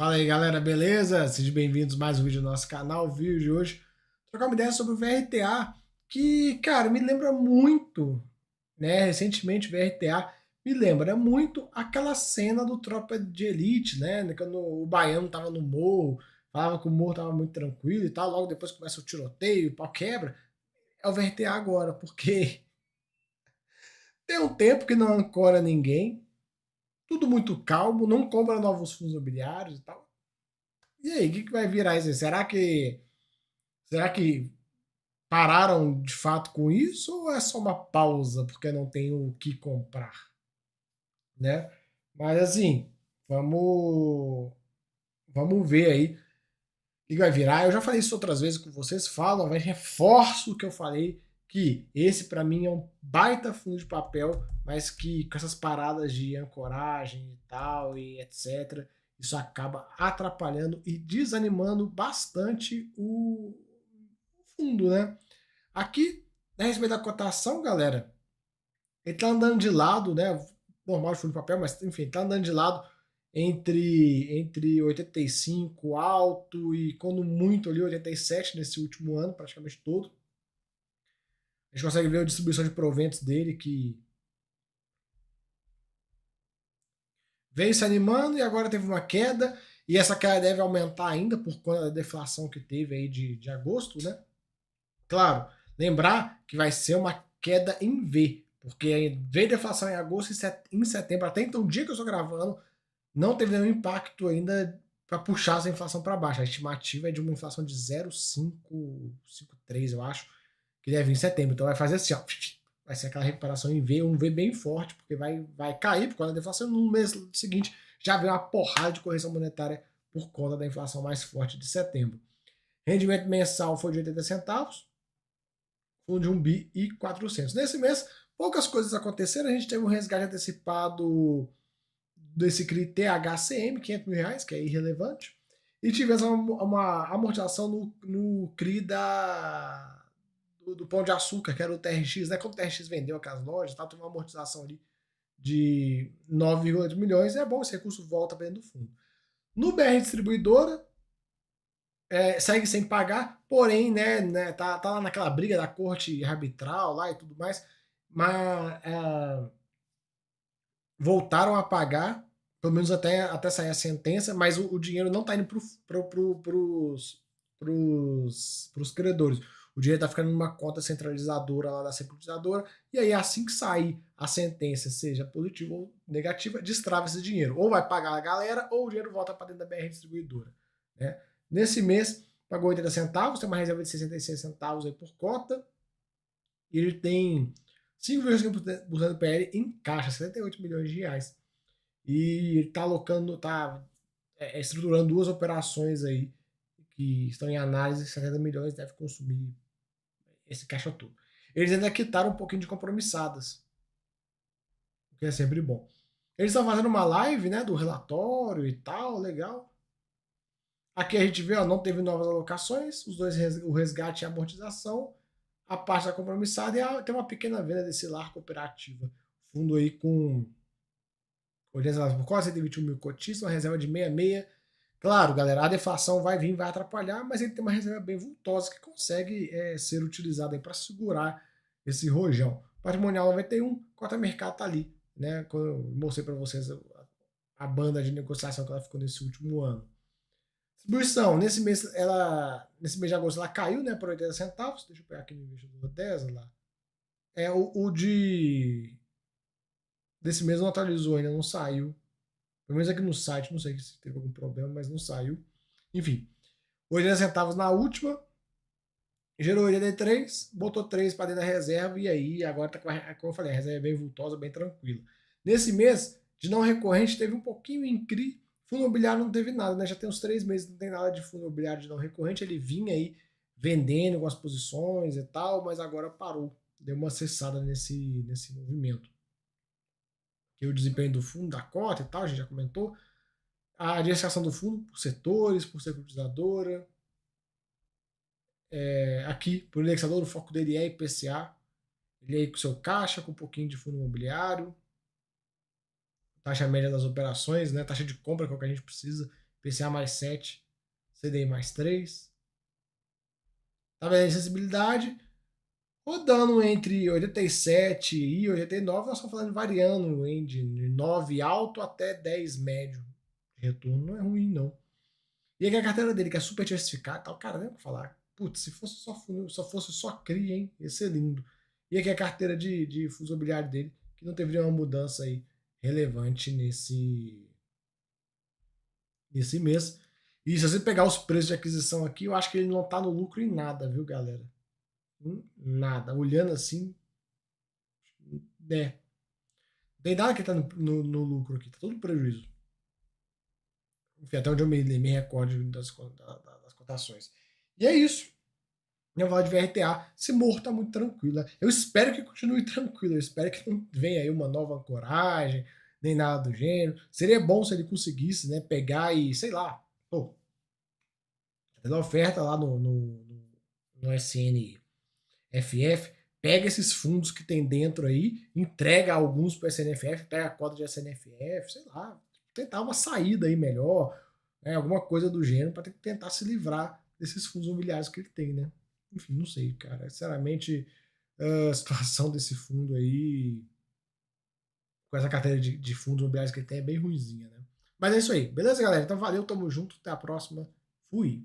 Fala aí galera, beleza? Sejam bem-vindos mais um vídeo do nosso canal, o vídeo de hoje. Trocar uma ideia sobre o VRTA, que, cara, me lembra muito, né? Recentemente o VRTA me lembra muito aquela cena do Tropa de Elite, né? Quando o baiano tava no morro, falava que o morro tava muito tranquilo e tal, logo depois começa o tiroteio, o pau quebra. É o VRTA agora, porque tem um tempo que não ancora ninguém, tudo muito calmo, não compra novos fundos imobiliários e tal. E aí, o que, que vai virar isso? Será que será que pararam de fato com isso ou é só uma pausa porque não tem o que comprar, né? Mas assim, vamos vamos ver aí o que vai virar. Eu já falei isso outras vezes com vocês, falo, mas reforço o que eu falei que esse para mim é um baita fundo de papel, mas que com essas paradas de ancoragem e tal e etc, isso acaba atrapalhando e desanimando bastante o fundo, né? Aqui, a respeito da cotação, galera, ele tá andando de lado, né? Normal de fundo de papel, mas enfim, tá andando de lado entre entre 85 alto e quando muito ali 87 nesse último ano, praticamente todo. A gente consegue ver a distribuição de proventos dele que veio se animando e agora teve uma queda. E essa queda deve aumentar ainda por conta da deflação que teve aí de, de agosto, né? Claro, lembrar que vai ser uma queda em V, porque veio deflação em agosto e em setembro, até então, o dia que eu estou gravando, não teve nenhum impacto ainda para puxar essa inflação para baixo. A estimativa é de uma inflação de 0,553, eu acho que deve vir em setembro. Então vai fazer assim, ó. Vai ser aquela recuperação em V, um V bem forte, porque vai, vai cair por causa da inflação. No mês seguinte já vem uma porrada de correção monetária por conta da inflação mais forte de setembro. Rendimento mensal foi de 80 centavos, fundo de 1 bi e 400. Nesse mês, poucas coisas aconteceram. A gente teve um resgate antecipado desse CRI THCM, 500 mil reais, que é irrelevante. E tivemos uma, uma amortização no, no CRI da do, Pão de Açúcar, que era o TRX, né? Quando o TRX vendeu aquelas lojas, tá, teve uma amortização ali de 9,8 milhões, é bom, esse recurso volta para dentro do fundo. No BR Distribuidora, é, segue sem pagar, porém, né, né tá, tá lá naquela briga da corte arbitral lá e tudo mais, mas é, voltaram a pagar, pelo menos até, até sair a sentença, mas o, o dinheiro não tá indo pro, pro, pro, pros credores o dinheiro está ficando numa conta centralizadora lá da securitizadora, e aí assim que sair a sentença, seja positiva ou negativa, destrava esse dinheiro. Ou vai pagar a galera, ou o dinheiro volta para dentro da BR distribuidora. Né? Nesse mês, pagou 80 centavos, tem uma reserva de 66 centavos aí por cota, e ele tem 5,5% do PL em caixa, 78 milhões de reais. E ele está alocando, está é, é, estruturando duas operações aí que estão em análise, 70 milhões deve consumir esse caixa é tudo. Eles ainda quitaram um pouquinho de compromissadas. O que é sempre bom. Eles estão fazendo uma live, né, do relatório e tal, legal. Aqui a gente vê, ó, não teve novas alocações, os dois, o resgate e a amortização, a parte da compromissada e a, tem uma pequena venda desse lar cooperativa. Fundo aí com 800 por quase 121 mil cotistas, uma reserva de 66 Claro, galera, a deflação vai vir, vai atrapalhar, mas ele tem uma reserva bem vultosa que consegue é, ser utilizada para segurar esse rojão. Patrimonial 91, cota mercado tá ali, né? Quando eu mostrei para vocês a, banda de negociação que ela ficou nesse último ano. Distribuição, nesse mês ela nesse mês de agosto ela caiu, né, para 80 centavos. Deixa eu pegar aqui no investidor Tesla lá. É o, o de desse mês não atualizou ainda, não saiu pelo menos aqui no site, não sei se teve algum problema, mas não saiu. Enfim, 80 centavos na última, gerou 83, botou 3 para dentro da reserva e aí agora tá com a, como eu falei, a reserva é bem vultosa, bem tranquila. Nesse mês de não recorrente teve um pouquinho em CRI, fundo imobiliário não teve nada, né? Já tem uns três meses, não tem nada de fundo imobiliário de não recorrente, ele vinha aí vendendo com as posições e tal, mas agora parou, deu uma cessada nesse, nesse movimento que o desempenho do fundo, da cota e tal, a gente já comentou. A diversificação do fundo por setores, por securitizadora. É, aqui, por indexador, o foco dele é IPCA. Ele é aí com seu caixa, com um pouquinho de fundo imobiliário. Taxa média das operações, né? taxa de compra, que é o que a gente precisa. IPCA mais 7, CDI mais 3. Tabela de sensibilidade, Rodando entre 87 e 89, nós estamos falando variando de 9 alto até 10 médio. Retorno não é ruim, não. E aqui a carteira dele, que é super diversificada e cara, nem o que falar. Putz, se fosse só funil, fosse só CRI, hein? Ia ser lindo. E aqui é a carteira de, de fuso imobiliário dele, que não teve nenhuma mudança aí relevante nesse, nesse mês. E se você pegar os preços de aquisição aqui, eu acho que ele não tá no lucro em nada, viu, galera? nada. Olhando assim, né? Não tem nada que tá no, no, no lucro aqui, tá tudo prejuízo. Enfim, até onde eu me, me recordo das, das cotações. E é isso. Minha voz de VRTA, se morto, tá muito tranquila. Né? Eu espero que continue tranquila. Eu espero que não venha aí uma nova coragem, nem nada do gênero. Seria bom se ele conseguisse, né, pegar e, sei lá, pô, oh, uma oferta lá no, no, no SN FF, pega esses fundos que tem dentro aí, entrega alguns para a SNFF, pega a cota de SNFF, sei lá, tentar uma saída aí melhor, né, alguma coisa do gênero, para tentar se livrar desses fundos imobiliários que ele tem, né? Enfim, não sei, cara. Sinceramente, a situação desse fundo aí, com essa carteira de, de fundos imobiliários que ele tem, é bem ruimzinha, né? Mas é isso aí. Beleza, galera? Então valeu, tamo junto, até a próxima. Fui!